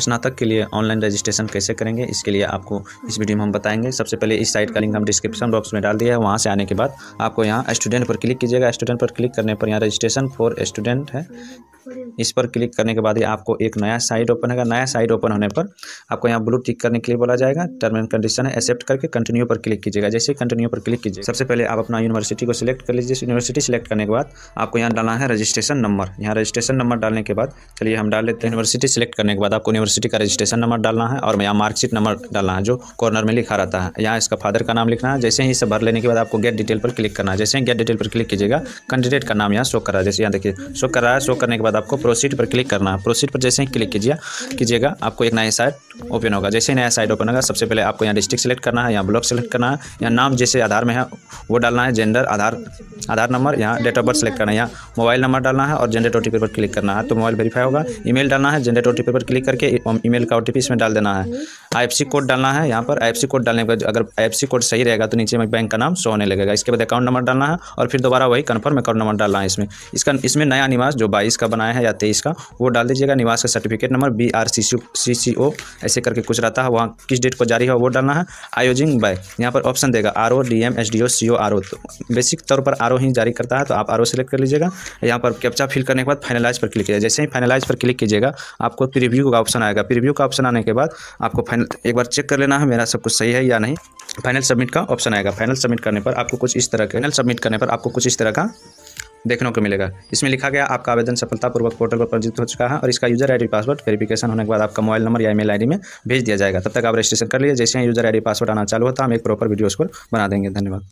स्नातक के लिए ऑनलाइन रजिस्ट्रेशन कैसे करेंगे इसके लिए आपको इस वीडियो में हम बताएंगे सबसे पहले इस साइट का लिंक हम डिस्क्रिप्शन बॉक्स में डाल दिया है वहाँ से आने के बाद आपको यहाँ स्टूडेंट पर क्लिक कीजिएगा स्टूडेंट पर क्लिक करने पर यहाँ रजिस्ट्रेशन फॉर स्टूडेंट है इस पर क्लिक करने के बाद ही आपको एक नया साइट ओपन होगा नया साइट ओपन होने पर आपको यहाँ ब्लू टिक करने के लिए बोला जाएगा टर्म एंड कंडीशन है एक्सेप्ट करके कंटिन्यू पर क्लिक कीजिएगा जैसे कंटिन्यू पर क्लिक कीजिए सबसे पहले आप अपना यूनिवर्सिटी को सिलेक्ट कर लीजिए यूनिवर्सिटी सिलेक्ट करने के बाद आपको यहाँ डालना है रजिस्ट्रेशन नंबर यहाँ रजिस्ट्रेशन नंबर डालने के बाद चलिए हम डाल लेते हैं यूनिवर्सिटी सिलेक्ट करने के बाद आपको यूनिवर्सिटी का रजिस्ट्रेशन नंबर डालना है और यहाँ मार्कशीट नंबर डालना है जो कॉर्नर में लिखा रहता है यहाँ इसका फादर का नाम लिखना है जैसे ही इसे भर लेने के बाद आपको गेट डिटेल पर क्लिक करना है जैसे ही गेट डिटेल पर क्लिक कीजिएगा कैंडिडेट का नाम यहाँ शो कर रहा है जैसे यहाँ देखिए शो कर रहा है शो करने के बाद बाद आपको प्रोसीड पर क्लिक करना है प्रोसीड पर जैसे ही क्लिक कीजिए कीजिएगा आपको एक नया साइट ओपन होगा जैसे ही नया साइट ओपन होगा सबसे पहले आपको यहाँ डिस्ट्रिक्ट सेलेक्ट करना है यहाँ ब्लॉक सेलेक्ट करना है यहाँ नाम जैसे आधार में है वो डालना है जेंडर आधार आधार नंबर यहाँ डेट ऑफ बर्थ सेलेक्ट करना है यहाँ मोबाइल नंबर डालना है और जेंडर ओ पर क्लिक करना है तो मोबाइल वेरीफाई होगा ईमेल डालना है जेंडर ओ पर क्लिक करके ईमेल का ओ इसमें डाल देना है आई कोड डालना है यहाँ पर आई कोड डालने का अगर आई कोड सही रहेगा तो नीचे में बैंक का नाम शो होने लगेगा इसके बाद अकाउंट नंबर डालना है और फिर दोबारा वही कन्फर्म अकाउंट नंबर डालना है इसमें इसका इसमें नया निवास जो बाईस का बना बनाया है या तेईस का वो डाल दीजिएगा निवास का certificate number B R C C C O ऐसे करके कुछ रहता है वहाँ किस डेट को जारी है वो डालना है आयोजिंग बाय यहाँ पर ऑप्शन देगा R O D M H D O C O R O तो बेसिक तौर पर आर ओ ही जारी करता है तो आप आर ओ सेलेक्ट कर लीजिएगा यहाँ पर कैप्चा फिल करने के बाद फाइनलाइज पर क्लिक कीजिए जैसे ही फाइनलाइज पर क्लिक कीजिएगा आपको प्रीव्यू का ऑप्शन आएगा प्रीव्यू का ऑप्शन आने के बाद आपको फाइनल एक बार चेक कर लेना है मेरा सब कुछ सही है या नहीं फाइनल सबमिट का ऑप्शन आएगा फाइनल सबमिट करने पर आपको कुछ इस तरह के फाइनल सबमिट करने पर आपको कुछ इस तरह का देखने को मिलेगा इसमें लिखा गया आपका आवेदन सफलतापूर्वक पोर्टल पर पंजीकृत हो चुका है और इसका यूजर आईडी पासवर्ड वेरिफिकेशन होने के बाद आपका मोबाइल नंबर या ईमेल आईडी में भेज दिया जाएगा तब तक आप रजिस्ट्रेशन कर लिए जैसे ही यूजर आईडी पासवर्ड आना चालू होता है हम एक प्रॉपर वीडियो स्कोर बना देंगे धन्यवाद